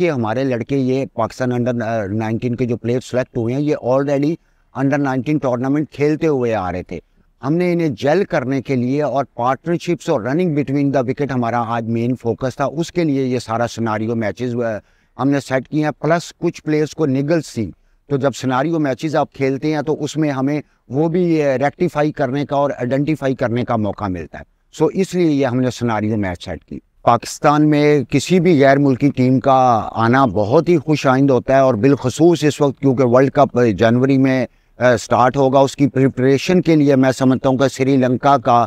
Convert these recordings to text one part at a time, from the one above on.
देखिए हमारे लड़के ये पाकिस्तान अंडर नाइनटीन uh, के जो प्लेयर सेलेक्ट हुए हैं ये ऑलरेडी अंडर नाइनटीन टूर्नामेंट खेलते हुए आ रहे थे हमने इन्हें जेल करने के लिए और पार्टनरशिप्स और रनिंग बिटवीन द विकेट हमारा आज मेन फोकस था उसके लिए ये सारा सिनारियो मैचेस uh, हमने सेट किए हैं प्लस कुछ प्लेयर्स को निगल्स थी तो जब सिनारियो मैचेस आप खेलते हैं तो उसमें हमें वो भी रेक्टिफाई uh, करने का और आइडेंटिफाई करने का मौका मिलता है सो इसलिए ये हमने सिनारियो मैच सेट की पाकिस्तान में किसी भी गैर मुल्की टीम का आना बहुत ही खुश आइंद होता है और बिलखसूस इस वक्त क्योंकि वर्ल्ड कप जनवरी में स्टार्ट होगा उसकी प्रिपरेशन के लिए मैं समझता हूँ कि श्रीलंका का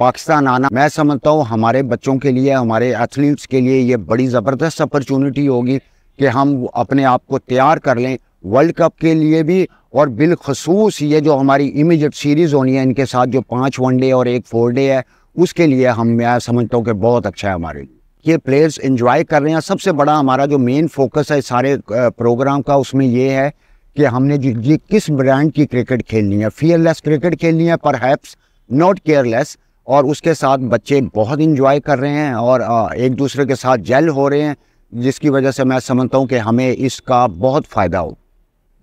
पाकिस्तान आना मैं समझता हूँ हमारे बच्चों के लिए हमारे एथलीट्स के लिए ये बड़ी ज़बरदस्त अपॉर्चुनिटी होगी कि हम अपने आप को तैयार कर लें वर्ल्ड कप के लिए भी और बिलखसूस ये जो हमारी इमीजिएट सीरीज़ होनी है इनके साथ जो पाँच वनडे और एक फोर डे है उसके लिए हम मैं समझता हूँ कि बहुत अच्छा है हमारे लिए ये प्लेयर्स इंजॉय कर रहे हैं सबसे बड़ा हमारा जो मेन फोकस है सारे प्रोग्राम का उसमें ये है कि हमने ये किस ब्रांड की क्रिकेट खेलनी है फियरलेस क्रिकेट खेलनी है पर हैप्स नॉट केयरलेस और उसके साथ बच्चे बहुत इंजॉय कर रहे हैं और एक दूसरे के साथ जेल हो रहे हैं जिसकी वजह से मैं समझता हूँ कि हमें इसका बहुत फ़ायदा हो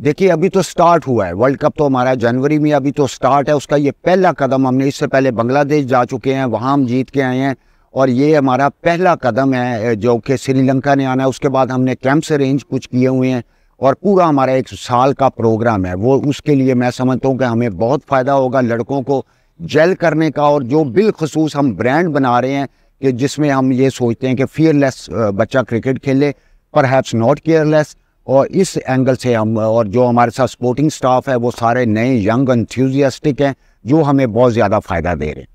देखिए अभी तो स्टार्ट हुआ है वर्ल्ड कप तो हमारा जनवरी में अभी तो स्टार्ट है उसका ये पहला कदम हमने इससे पहले बांग्लादेश जा चुके हैं वहाँ हम जीत के आए हैं और ये हमारा पहला कदम है जो कि श्रीलंका ने आना है उसके बाद हमने कैंप्स अरेंज कुछ किए हुए हैं और पूरा हमारा एक साल का प्रोग्राम है वो उसके लिए मैं समझता हूँ कि हमें बहुत फ़ायदा होगा लड़कों को जेल करने का और जो बिलखसूस हम ब्रांड बना रहे हैं कि जिसमें हम ये सोचते हैं कि फियरलेस बच्चा क्रिकेट खेले पर हैप्स नॉट केयरलेस और इस एंगल से हम और जो हमारे साथ स्पोर्टिंग स्टाफ है वो सारे नए यंग एंथ्यूजियास्टिक हैं जो हमें बहुत ज़्यादा फ़ायदा दे रहे हैं